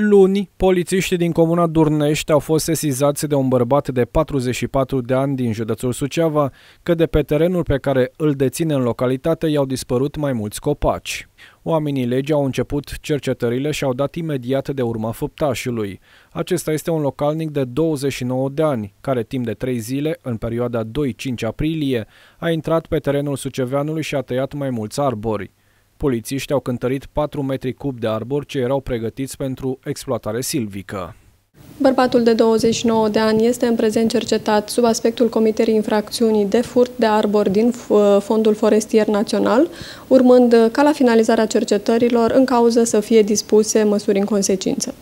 Luni, polițiștii din comuna Durnești au fost sesizați de un bărbat de 44 de ani din județul Suceava că de pe terenul pe care îl deține în localitate i-au dispărut mai mulți copaci. Oamenii legii au început cercetările și au dat imediat de urma făptașului. Acesta este un localnic de 29 de ani, care timp de 3 zile, în perioada 2-5 aprilie, a intrat pe terenul suceveanului și a tăiat mai mulți arbori. Polițiștii au cântărit 4 metri cub de arbori ce erau pregătiți pentru exploatare silvică. Bărbatul de 29 de ani este în prezent cercetat sub aspectul comiterii infracțiunii de furt de arbor din uh, Fondul Forestier Național, urmând uh, ca la finalizarea cercetărilor în cauză să fie dispuse măsuri în consecință.